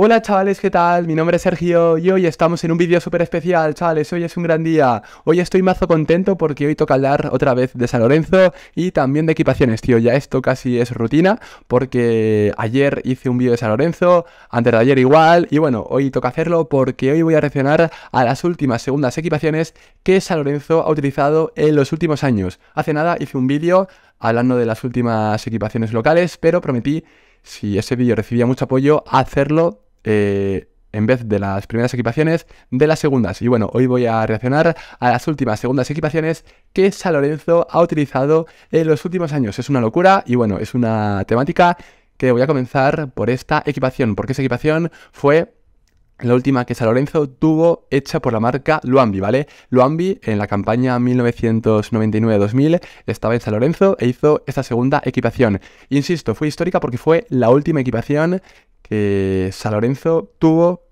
Hola chavales, ¿qué tal? Mi nombre es Sergio y hoy estamos en un vídeo súper especial, chavales, hoy es un gran día. Hoy estoy mazo contento porque hoy toca hablar otra vez de San Lorenzo y también de equipaciones, tío, ya esto casi es rutina porque ayer hice un vídeo de San Lorenzo, antes de ayer igual, y bueno, hoy toca hacerlo porque hoy voy a reaccionar a las últimas segundas equipaciones que San Lorenzo ha utilizado en los últimos años. Hace nada hice un vídeo hablando de las últimas equipaciones locales, pero prometí... Si ese vídeo recibía mucho apoyo, hacerlo eh, en vez de las primeras equipaciones, de las segundas. Y bueno, hoy voy a reaccionar a las últimas segundas equipaciones que San Lorenzo ha utilizado en los últimos años. Es una locura y bueno, es una temática que voy a comenzar por esta equipación, porque esa equipación fue la última que San Lorenzo tuvo hecha por la marca Luambi, ¿vale? Luambi en la campaña 1999-2000 estaba en San Lorenzo e hizo esta segunda equipación. Insisto, fue histórica porque fue la última equipación que San Lorenzo tuvo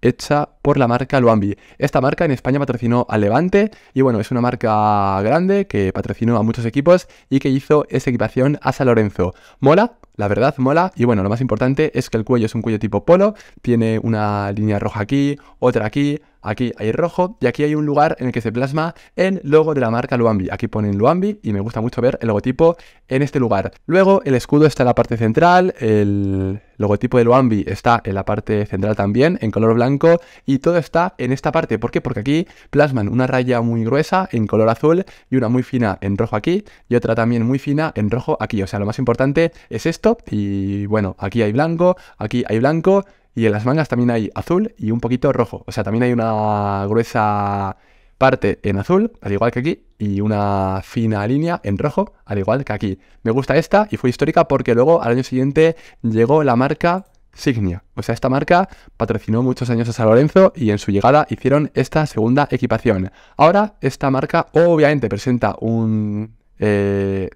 hecha por la marca Luambi. Esta marca en España patrocinó a Levante y bueno, es una marca grande que patrocinó a muchos equipos y que hizo esa equipación a San Lorenzo. Mola, la verdad mola y bueno, lo más importante es que el cuello es un cuello tipo polo, tiene una línea roja aquí, otra aquí, aquí hay rojo y aquí hay un lugar en el que se plasma el logo de la marca Luambi. Aquí ponen Luambi y me gusta mucho ver el logotipo en este lugar. Luego el escudo está en la parte central, el logotipo de Luambi está en la parte central también, en color blanco y todo está en esta parte. ¿Por qué? Porque aquí plasman una raya muy gruesa en color azul y una muy fina en rojo aquí y otra también muy fina en rojo aquí. O sea, lo más importante es esto. Y bueno, aquí hay blanco, aquí hay blanco y en las mangas también hay azul y un poquito rojo. O sea, también hay una gruesa parte en azul, al igual que aquí, y una fina línea en rojo, al igual que aquí. Me gusta esta y fue histórica porque luego al año siguiente llegó la marca Signia. O sea, esta marca patrocinó muchos años a San Lorenzo y en su llegada hicieron esta segunda equipación. Ahora, esta marca obviamente presenta un eh,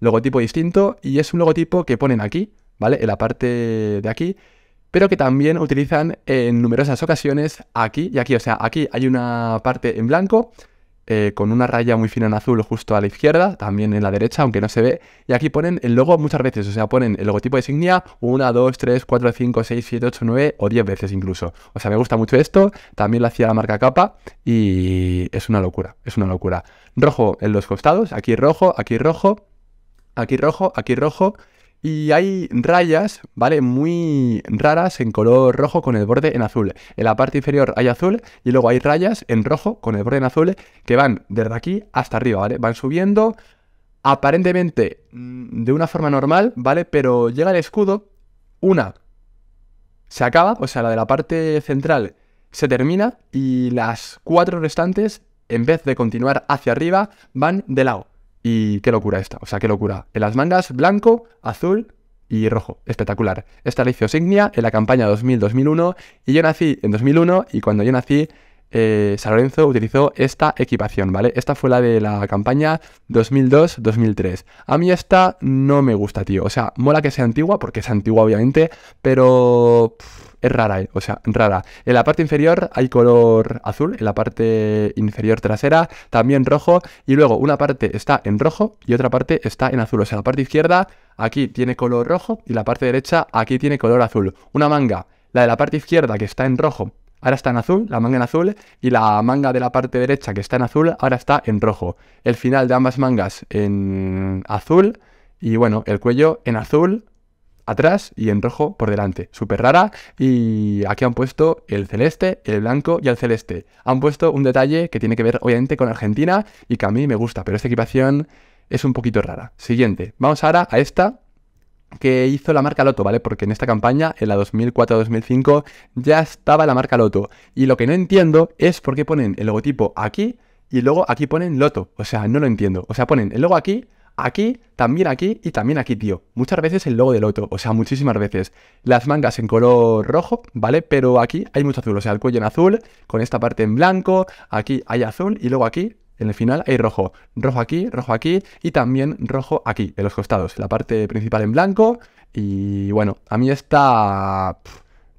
logotipo distinto y es un logotipo que ponen aquí, ¿vale? En la parte de aquí, pero que también utilizan en numerosas ocasiones aquí y aquí. O sea, aquí hay una parte en blanco eh, con una raya muy fina en azul justo a la izquierda, también en la derecha, aunque no se ve. Y aquí ponen el logo muchas veces, o sea, ponen el logotipo de Signia 1, 2, 3, 4, 5, 6, 7, 8, 9 o 10 veces incluso. O sea, me gusta mucho esto, también lo hacía la marca capa y es una locura, es una locura. Rojo en los costados, aquí rojo, aquí rojo, aquí rojo, aquí rojo y hay rayas, ¿vale? Muy raras en color rojo con el borde en azul. En la parte inferior hay azul y luego hay rayas en rojo con el borde en azul que van desde aquí hasta arriba, ¿vale? Van subiendo aparentemente mm, de una forma normal, ¿vale? Pero llega el escudo, una se acaba, o sea, la de la parte central se termina y las cuatro restantes, en vez de continuar hacia arriba, van de lado. Y qué locura esta, o sea, qué locura. En las mangas, blanco, azul y rojo. Espectacular. Esta la hizo Signia en la campaña 2000-2001 y yo nací en 2001 y cuando yo nací eh, San Lorenzo utilizó esta equipación, ¿vale? Esta fue la de la campaña 2002-2003. A mí esta no me gusta, tío. O sea, mola que sea antigua, porque es antigua obviamente, pero... es rara, ¿eh? o sea, rara. En la parte inferior hay color azul, en la parte inferior trasera también rojo, y luego una parte está en rojo y otra parte está en azul. O sea, la parte izquierda aquí tiene color rojo y la parte derecha aquí tiene color azul. Una manga, la de la parte izquierda que está en rojo, ahora está en azul, la manga en azul, y la manga de la parte derecha que está en azul, ahora está en rojo. El final de ambas mangas en azul, y bueno, el cuello en azul atrás y en rojo por delante. Súper rara. Y aquí han puesto el celeste, el blanco y el celeste. Han puesto un detalle que tiene que ver obviamente con Argentina y que a mí me gusta, pero esta equipación es un poquito rara. Siguiente. Vamos ahora a esta que hizo la marca Loto, ¿vale? Porque en esta campaña, en la 2004-2005, ya estaba la marca Loto. Y lo que no entiendo es por qué ponen el logotipo aquí y luego aquí ponen Loto. O sea, no lo entiendo. O sea, ponen el logo aquí, aquí, también aquí y también aquí, tío. Muchas veces el logo de Loto, o sea, muchísimas veces. Las mangas en color rojo, ¿vale? Pero aquí hay mucho azul, o sea, el cuello en azul, con esta parte en blanco, aquí hay azul y luego aquí en el final hay rojo. Rojo aquí, rojo aquí y también rojo aquí, en los costados. La parte principal en blanco y bueno, a mí esta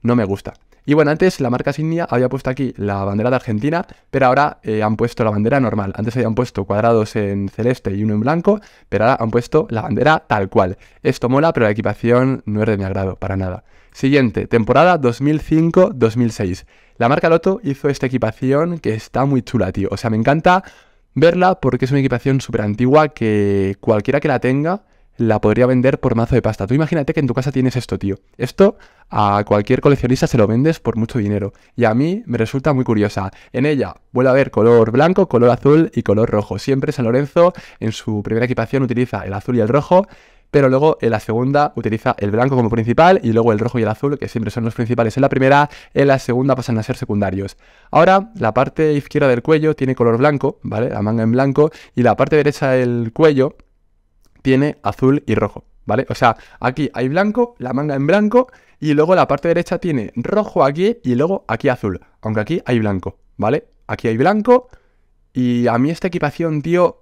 no me gusta. Y bueno, antes la marca Signia había puesto aquí la bandera de Argentina, pero ahora eh, han puesto la bandera normal. Antes habían puesto cuadrados en celeste y uno en blanco, pero ahora han puesto la bandera tal cual. Esto mola, pero la equipación no es de mi agrado, para nada. Siguiente, temporada 2005-2006. La marca Lotto hizo esta equipación que está muy chula, tío. O sea, me encanta verla porque es una equipación súper antigua que cualquiera que la tenga la podría vender por mazo de pasta. Tú imagínate que en tu casa tienes esto, tío. Esto a cualquier coleccionista se lo vendes por mucho dinero. Y a mí me resulta muy curiosa. En ella vuelve a haber color blanco, color azul y color rojo. Siempre San Lorenzo en su primera equipación utiliza el azul y el rojo pero luego en eh, la segunda utiliza el blanco como principal y luego el rojo y el azul, que siempre son los principales en la primera, en la segunda pasan a ser secundarios. Ahora, la parte izquierda del cuello tiene color blanco, ¿vale? La manga en blanco, y la parte derecha del cuello tiene azul y rojo. ¿Vale? O sea, aquí hay blanco, la manga en blanco, y luego la parte derecha tiene rojo aquí y luego aquí azul. Aunque aquí hay blanco, ¿vale? Aquí hay blanco, y a mí esta equipación, tío,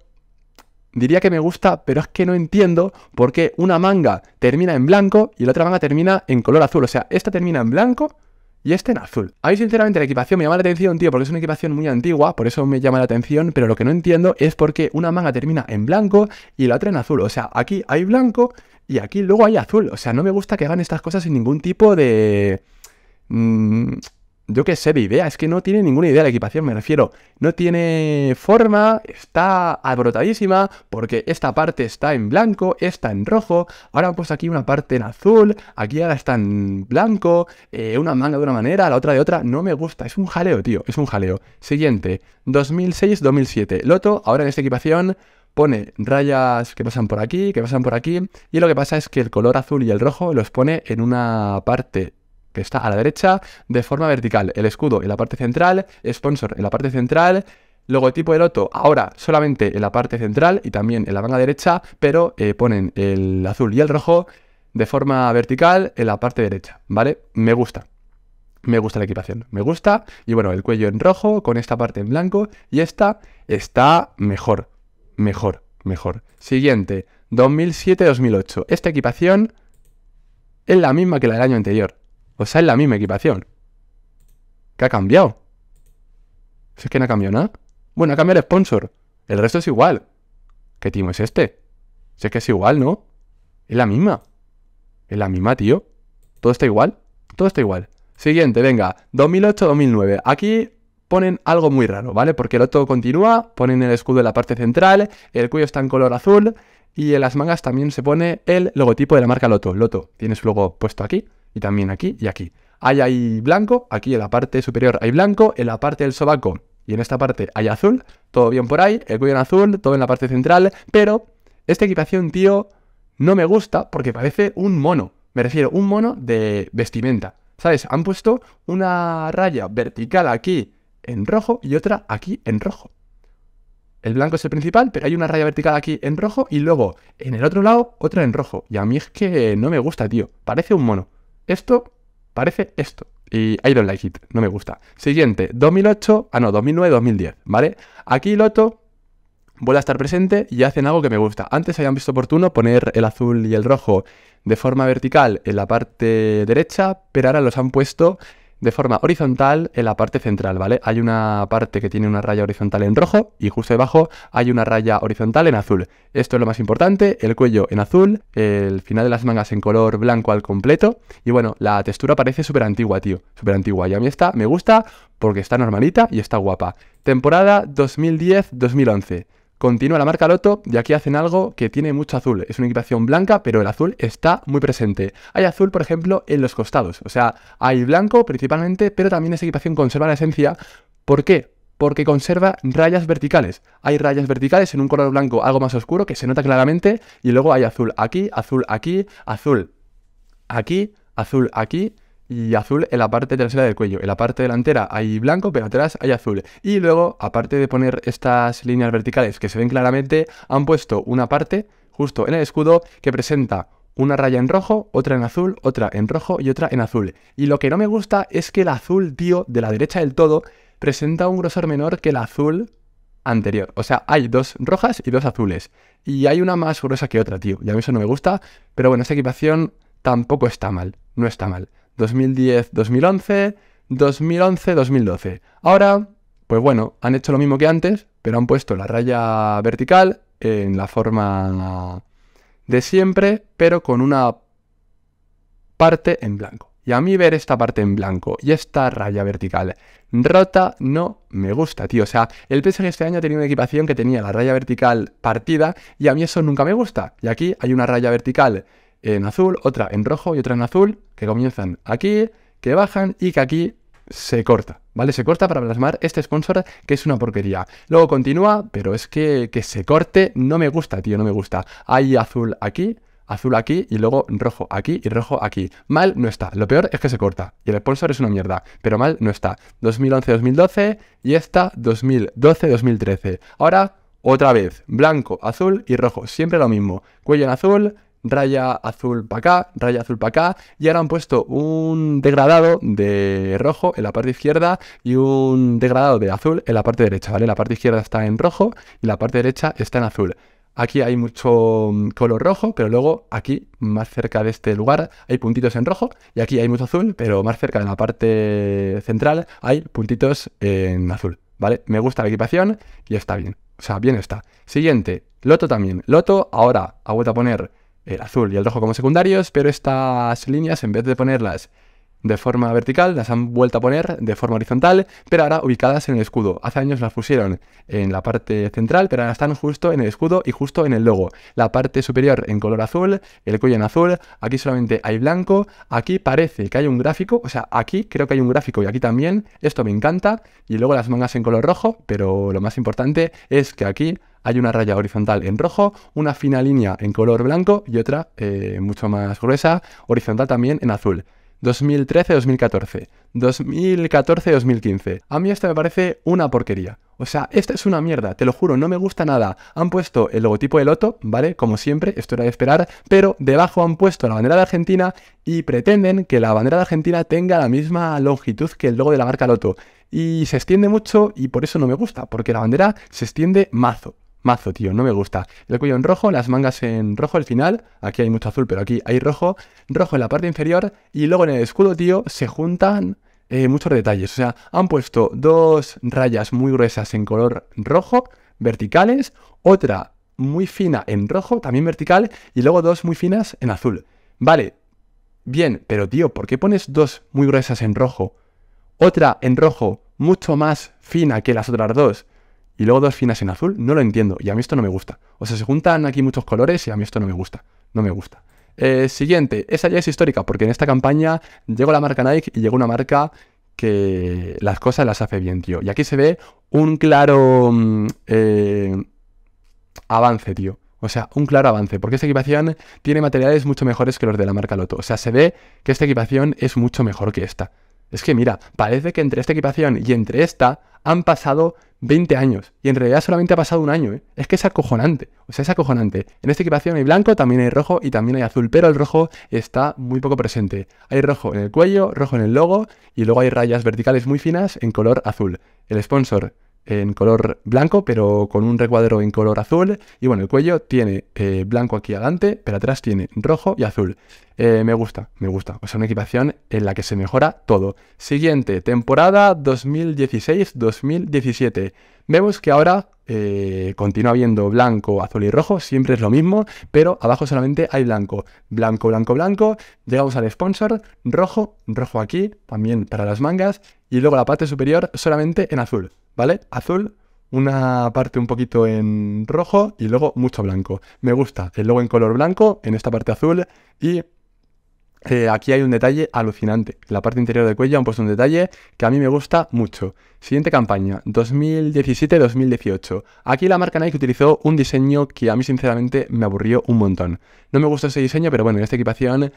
diría que me gusta, pero es que no entiendo por qué una manga termina en blanco y la otra manga termina en color azul. O sea, esta termina en blanco y esta en azul. A mí, sinceramente, la equipación me llama la atención, tío, porque es una equipación muy antigua, por eso me llama la atención, pero lo que no entiendo es por qué una manga termina en blanco y la otra en azul. O sea, aquí hay blanco y aquí luego hay azul. O sea, no me gusta que hagan estas cosas sin ningún tipo de... Mm, yo qué sé, de idea. Es que no tiene ninguna idea la equipación, me refiero. No tiene forma, está abrotadísima, porque esta parte está en blanco, esta en rojo. Ahora han puesto aquí una parte en azul, aquí ahora está en blanco, eh, una manga de una manera, la otra de otra. No me gusta, es un jaleo, tío, es un jaleo. Siguiente, 2006-2007. Loto, ahora en esta equipación pone rayas que pasan por aquí, que pasan por aquí, y lo que pasa es que el color azul y el rojo los pone en una parte que está a la derecha de forma vertical. El escudo en la parte central, sponsor en la parte central, logotipo de loto ahora solamente en la parte central y también en la manga derecha, pero eh, ponen el azul y el rojo de forma vertical en la parte derecha, ¿vale? Me gusta. Me gusta la equipación, me gusta. Y bueno, el cuello en rojo, con esta parte en blanco. Y esta está mejor, mejor, mejor. Siguiente, 2007-2008. Esta equipación es la misma que la del año anterior. O sea, es la misma equipación. ¿Qué ha cambiado? Si es que no ha cambiado nada. Bueno, ha cambiado el sponsor. El resto es igual. ¿Qué timo es este? Si es que es igual, ¿no? Es la misma. Es la misma, tío. Todo está igual. Todo está igual. Siguiente, venga. 2008-2009. Aquí ponen algo muy raro, ¿vale? Porque el otro continúa, ponen el escudo en la parte central, el cuello está en color azul y en las mangas también se pone el logotipo de la marca Loto. Loto tiene su logo puesto aquí y también aquí y aquí. Hay blanco, aquí en la parte superior hay blanco, en la parte del sobaco y en esta parte hay azul, todo bien por ahí, el cuello en azul, todo en la parte central, pero esta equipación, tío, no me gusta porque parece un mono. Me refiero, un mono de vestimenta. ¿Sabes? Han puesto una raya vertical aquí en rojo y otra aquí en rojo. El blanco es el principal, pero hay una raya vertical aquí en rojo y luego en el otro lado otra en rojo. Y a mí es que no me gusta, tío. Parece un mono esto parece esto. Y I don't like it, no me gusta. Siguiente, 2008, ah no, 2009-2010, ¿vale? Aquí Loto vuelve a estar presente y hacen algo que me gusta. Antes habían visto oportuno poner el azul y el rojo de forma vertical en la parte derecha, pero ahora los han puesto de forma horizontal en la parte central, ¿vale? Hay una parte que tiene una raya horizontal en rojo y justo debajo hay una raya horizontal en azul. Esto es lo más importante, el cuello en azul, el final de las mangas en color blanco al completo y bueno, la textura parece súper antigua, tío, súper antigua. Y a mí esta me gusta porque está normalita y está guapa. Temporada 2010-2011. Continúa la marca Lotto y aquí hacen algo que tiene mucho azul. Es una equipación blanca, pero el azul está muy presente. Hay azul, por ejemplo, en los costados. O sea, hay blanco principalmente, pero también esa equipación conserva la esencia. ¿Por qué? Porque conserva rayas verticales. Hay rayas verticales en un color blanco algo más oscuro que se nota claramente y luego hay azul aquí, azul aquí, azul aquí, azul aquí y azul en la parte trasera del cuello. En la parte delantera hay blanco, pero atrás hay azul. Y luego, aparte de poner estas líneas verticales que se ven claramente, han puesto una parte justo en el escudo que presenta una raya en rojo, otra en azul, otra en rojo y otra en azul. Y lo que no me gusta es que el azul, tío, de la derecha del todo, presenta un grosor menor que el azul anterior. O sea, hay dos rojas y dos azules. Y hay una más gruesa que otra, tío. Y a mí eso no me gusta, pero bueno, esta equipación tampoco está mal. No está mal. 2010-2011, 2011-2012. Ahora, pues bueno, han hecho lo mismo que antes, pero han puesto la raya vertical en la forma de siempre, pero con una parte en blanco. Y a mí ver esta parte en blanco y esta raya vertical rota no me gusta, tío. O sea, el PSG este año tenía una equipación que tenía la raya vertical partida y a mí eso nunca me gusta. Y aquí hay una raya vertical en azul, otra en rojo y otra en azul, que comienzan aquí, que bajan y que aquí se corta, ¿vale? Se corta para plasmar este sponsor que es una porquería. Luego continúa, pero es que, que se corte no me gusta, tío, no me gusta. Hay azul aquí, azul aquí y luego rojo aquí y rojo aquí. Mal no está. Lo peor es que se corta. Y el sponsor es una mierda. Pero mal no está. 2011-2012 y esta 2012-2013. Ahora, otra vez. Blanco, azul y rojo. Siempre lo mismo. Cuello en azul, raya azul para acá, raya azul para acá, y ahora han puesto un degradado de rojo en la parte izquierda y un degradado de azul en la parte derecha, ¿vale? La parte izquierda está en rojo y la parte derecha está en azul. Aquí hay mucho mm, color rojo, pero luego aquí, más cerca de este lugar, hay puntitos en rojo. Y aquí hay mucho azul, pero más cerca de la parte central hay puntitos en azul. ¿Vale? Me gusta la equipación y está bien. O sea, bien está. Siguiente, Loto también. Loto ahora ha vuelto a poner el azul y el rojo como secundarios, pero estas líneas en vez de ponerlas de forma vertical, las han vuelto a poner de forma horizontal, pero ahora ubicadas en el escudo. Hace años las pusieron en la parte central, pero ahora están justo en el escudo y justo en el logo. La parte superior en color azul, el cuello en azul, aquí solamente hay blanco, aquí parece que hay un gráfico, o sea, aquí creo que hay un gráfico y aquí también, esto me encanta, y luego las mangas en color rojo, pero lo más importante es que aquí hay una raya horizontal en rojo, una fina línea en color blanco y otra eh, mucho más gruesa, horizontal también en azul. 2013-2014, 2014-2015. A mí esto me parece una porquería. O sea, esta es una mierda, te lo juro, no me gusta nada. Han puesto el logotipo de Loto, ¿vale? Como siempre, esto era de esperar, pero debajo han puesto la bandera de Argentina y pretenden que la bandera de Argentina tenga la misma longitud que el logo de la marca Loto. Y se extiende mucho y por eso no me gusta, porque la bandera se extiende mazo. Mazo, tío, no me gusta. El cuello en rojo, las mangas en rojo al final. Aquí hay mucho azul, pero aquí hay rojo. Rojo en la parte inferior. Y luego en el escudo, tío, se juntan eh, muchos detalles. O sea, han puesto dos rayas muy gruesas en color rojo, verticales. Otra muy fina en rojo, también vertical. Y luego dos muy finas en azul. Vale, bien, pero tío, ¿por qué pones dos muy gruesas en rojo? Otra en rojo, mucho más fina que las otras dos y luego dos finas en azul, no lo entiendo. Y a mí esto no me gusta. O sea, se juntan aquí muchos colores y a mí esto no me gusta. No me gusta. Eh, siguiente, esa ya es histórica, porque en esta campaña llegó la marca Nike y llegó una marca que las cosas las hace bien, tío. Y aquí se ve un claro mm, eh, avance, tío. O sea, un claro avance, porque esta equipación tiene materiales mucho mejores que los de la marca Loto. O sea, se ve que esta equipación es mucho mejor que esta. Es que mira, parece que entre esta equipación y entre esta han pasado 20 años. Y en realidad solamente ha pasado un año, ¿eh? Es que es acojonante. O sea, es acojonante. En esta equipación hay blanco, también hay rojo y también hay azul. Pero el rojo está muy poco presente. Hay rojo en el cuello, rojo en el logo y luego hay rayas verticales muy finas en color azul. El sponsor en color blanco, pero con un recuadro en color azul. Y bueno, el cuello tiene eh, blanco aquí adelante, pero atrás tiene rojo y azul. Eh, me gusta, me gusta. O sea, una equipación en la que se mejora todo. Siguiente, temporada 2016-2017. Vemos que ahora eh, continúa habiendo blanco, azul y rojo, siempre es lo mismo, pero abajo solamente hay blanco. Blanco, blanco, blanco. Llegamos al sponsor, rojo, rojo aquí, también para las mangas, y luego la parte superior solamente en azul. ¿vale? Azul, una parte un poquito en rojo y luego mucho blanco. Me gusta el logo en color blanco, en esta parte azul y eh, aquí hay un detalle alucinante. la parte interior de cuello han puesto un detalle que a mí me gusta mucho. Siguiente campaña, 2017-2018. Aquí la marca Nike utilizó un diseño que a mí sinceramente me aburrió un montón. No me gustó ese diseño, pero bueno, en esta equipación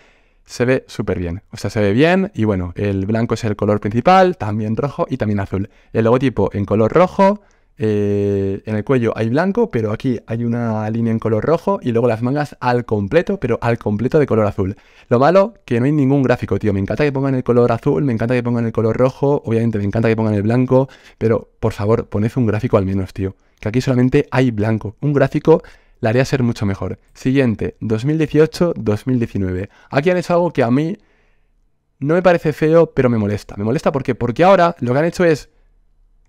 se ve súper bien. O sea, se ve bien y bueno, el blanco es el color principal, también rojo y también azul. El logotipo en color rojo, eh, en el cuello hay blanco, pero aquí hay una línea en color rojo y luego las mangas al completo, pero al completo de color azul. Lo malo, que no hay ningún gráfico, tío. Me encanta que pongan el color azul, me encanta que pongan el color rojo, obviamente me encanta que pongan el blanco, pero por favor, poned un gráfico al menos, tío. Que aquí solamente hay blanco. Un gráfico la haría ser mucho mejor. Siguiente, 2018-2019. Aquí han hecho algo que a mí no me parece feo, pero me molesta. Me molesta porque, porque ahora lo que han hecho es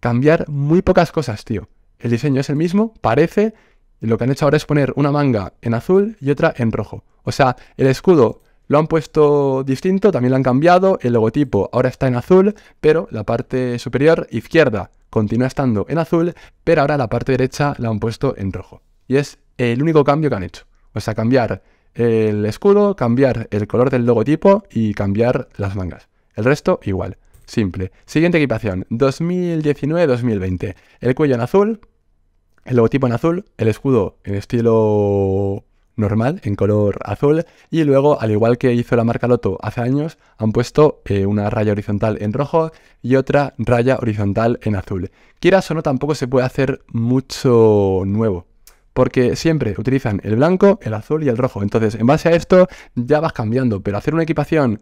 cambiar muy pocas cosas, tío. El diseño es el mismo, parece, lo que han hecho ahora es poner una manga en azul y otra en rojo. O sea, el escudo lo han puesto distinto, también lo han cambiado, el logotipo ahora está en azul, pero la parte superior izquierda continúa estando en azul, pero ahora la parte derecha la han puesto en rojo. Y es el único cambio que han hecho. O sea, cambiar el escudo, cambiar el color del logotipo y cambiar las mangas. El resto igual. Simple. Siguiente equipación, 2019-2020. El cuello en azul, el logotipo en azul, el escudo en estilo normal, en color azul, y luego, al igual que hizo la marca Lotto hace años, han puesto eh, una raya horizontal en rojo y otra raya horizontal en azul. Quieras o no, tampoco se puede hacer mucho nuevo porque siempre utilizan el blanco, el azul y el rojo. Entonces, en base a esto ya vas cambiando, pero hacer una equipación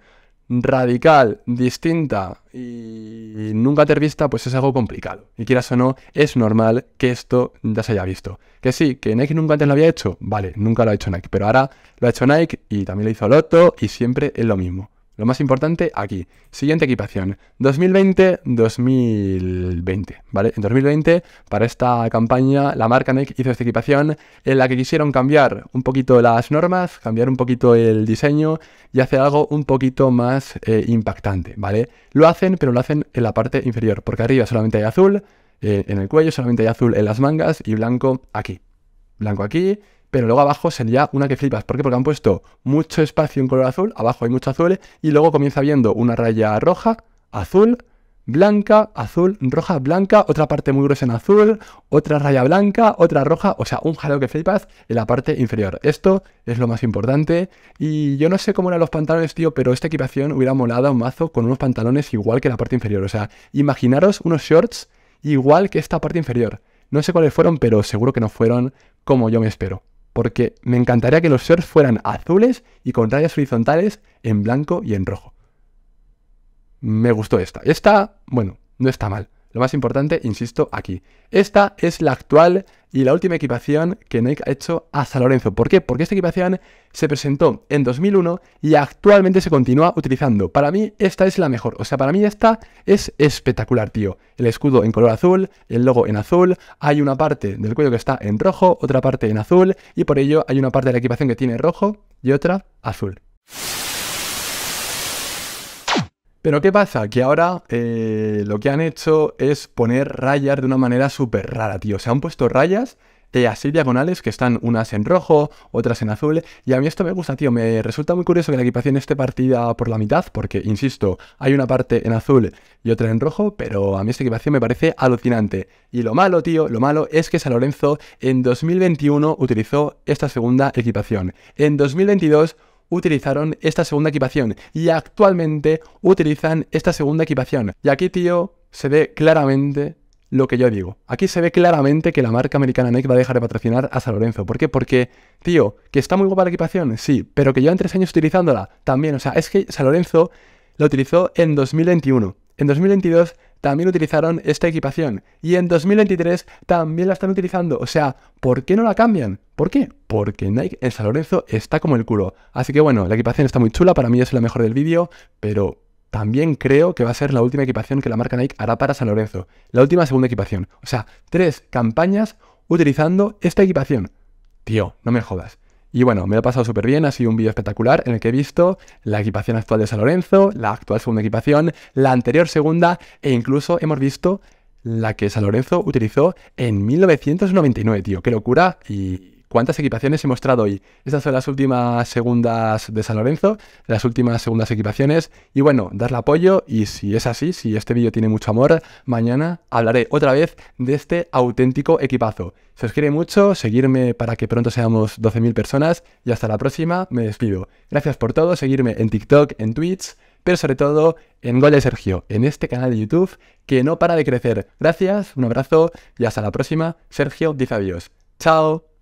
radical, distinta y nunca antes vista, pues es algo complicado. Y quieras o no, es normal que esto ya se haya visto. Que sí, que Nike nunca antes lo había hecho, vale, nunca lo ha hecho Nike, pero ahora lo ha hecho Nike y también lo hizo Lotto y siempre es lo mismo. Lo más importante aquí. Siguiente equipación. 2020-2020. ¿Vale? En 2020, para esta campaña, la marca NEC hizo esta equipación en la que quisieron cambiar un poquito las normas, cambiar un poquito el diseño y hacer algo un poquito más eh, impactante. ¿Vale? Lo hacen, pero lo hacen en la parte inferior, porque arriba solamente hay azul, eh, en el cuello solamente hay azul en las mangas y blanco aquí. Blanco aquí pero luego abajo sería una que flipas. ¿Por qué? Porque han puesto mucho espacio en color azul, abajo hay mucho azul, y luego comienza viendo una raya roja, azul, blanca, azul, roja, blanca, otra parte muy gruesa en azul, otra raya blanca, otra roja, o sea, un jaleo que flipas en la parte inferior. Esto es lo más importante y yo no sé cómo eran los pantalones, tío, pero esta equipación hubiera molado un mazo con unos pantalones igual que la parte inferior, o sea, imaginaros unos shorts igual que esta parte inferior. No sé cuáles fueron, pero seguro que no fueron como yo me espero porque me encantaría que los shirts fueran azules y con rayas horizontales en blanco y en rojo. Me gustó esta. Esta, bueno, no está mal. Lo más importante, insisto, aquí. Esta es la actual y la última equipación que Nike ha hecho a San Lorenzo. ¿Por qué? Porque esta equipación se presentó en 2001 y actualmente se continúa utilizando. Para mí esta es la mejor, o sea, para mí esta es espectacular, tío. El escudo en color azul, el logo en azul, hay una parte del cuello que está en rojo, otra parte en azul y por ello hay una parte de la equipación que tiene rojo y otra azul. Pero ¿qué pasa? Que ahora eh, lo que han hecho es poner rayas de una manera súper rara, tío. Se han puesto rayas de así diagonales que están unas en rojo, otras en azul. Y a mí esto me gusta, tío. Me resulta muy curioso que la equipación esté partida por la mitad, porque, insisto, hay una parte en azul y otra en rojo, pero a mí esta equipación me parece alucinante. Y lo malo, tío, lo malo es que San Lorenzo en 2021 utilizó esta segunda equipación. En 2022 utilizaron esta segunda equipación y actualmente utilizan esta segunda equipación. Y aquí, tío, se ve claramente lo que yo digo. Aquí se ve claramente que la marca americana Nike va a dejar de patrocinar a San Lorenzo. ¿Por qué? Porque, tío, que está muy guapa la equipación, sí, pero que llevan tres años utilizándola también. O sea, es que San Lorenzo la utilizó en 2021. En 2022 también utilizaron esta equipación y en 2023 también la están utilizando. O sea, ¿por qué no la cambian? ¿Por qué? Porque Nike en San Lorenzo está como el culo. Así que bueno, la equipación está muy chula, para mí es la mejor del vídeo, pero también creo que va a ser la última equipación que la marca Nike hará para San Lorenzo. La última segunda equipación. O sea, tres campañas utilizando esta equipación. Tío, no me jodas. Y bueno, me lo he pasado súper bien, ha sido un vídeo espectacular en el que he visto la equipación actual de San Lorenzo, la actual segunda equipación, la anterior segunda e incluso hemos visto la que San Lorenzo utilizó en 1999, tío. ¡Qué locura! Y, cuántas equipaciones he mostrado hoy. Estas son las últimas segundas de San Lorenzo, las últimas segundas equipaciones. Y bueno, darle apoyo y si es así, si este vídeo tiene mucho amor, mañana hablaré otra vez de este auténtico equipazo. Se os quiere mucho, seguirme para que pronto seamos 12.000 personas y hasta la próxima me despido. Gracias por todo, seguirme en TikTok, en Twitch, pero sobre todo en Gol Sergio, en este canal de YouTube que no para de crecer. Gracias, un abrazo y hasta la próxima. Sergio dice adiós. Chao.